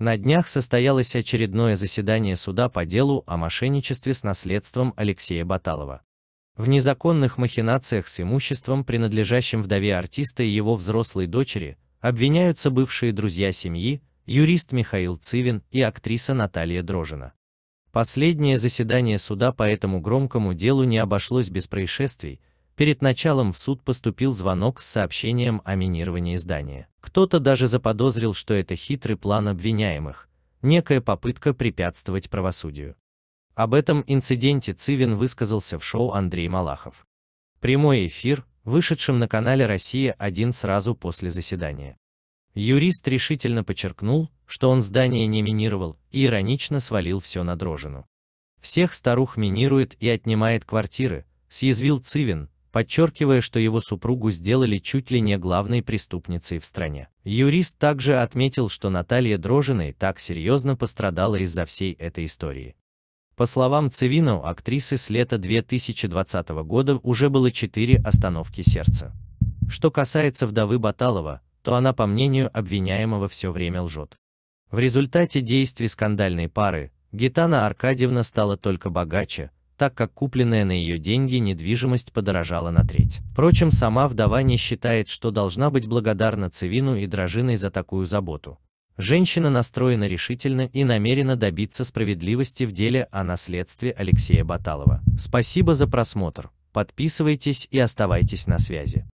На днях состоялось очередное заседание суда по делу о мошенничестве с наследством Алексея Баталова. В незаконных махинациях с имуществом, принадлежащим вдове артиста и его взрослой дочери, обвиняются бывшие друзья семьи, юрист Михаил Цивин и актриса Наталья Дрожина. Последнее заседание суда по этому громкому делу не обошлось без происшествий, Перед началом в суд поступил звонок с сообщением о минировании здания. Кто-то даже заподозрил, что это хитрый план обвиняемых, некая попытка препятствовать правосудию. Об этом инциденте Цивин высказался в шоу Андрей Малахов. Прямой эфир, вышедшим на канале «Россия-1» сразу после заседания. Юрист решительно подчеркнул, что он здание не минировал и иронично свалил все на дрожину. Всех старух минирует и отнимает квартиры, съязвил Цивин, подчеркивая, что его супругу сделали чуть ли не главной преступницей в стране. Юрист также отметил, что Наталья Дрожиной так серьезно пострадала из-за всей этой истории. По словам Цивина, у актрисы с лета 2020 года уже было четыре остановки сердца. Что касается вдовы Баталова, то она, по мнению обвиняемого, все время лжет. В результате действий скандальной пары Гитана Аркадьевна стала только богаче, так как купленная на ее деньги недвижимость подорожала на треть. Впрочем, сама вдова не считает, что должна быть благодарна Цивину и Дрожиной за такую заботу. Женщина настроена решительно и намерена добиться справедливости в деле о наследстве Алексея Баталова. Спасибо за просмотр, подписывайтесь и оставайтесь на связи.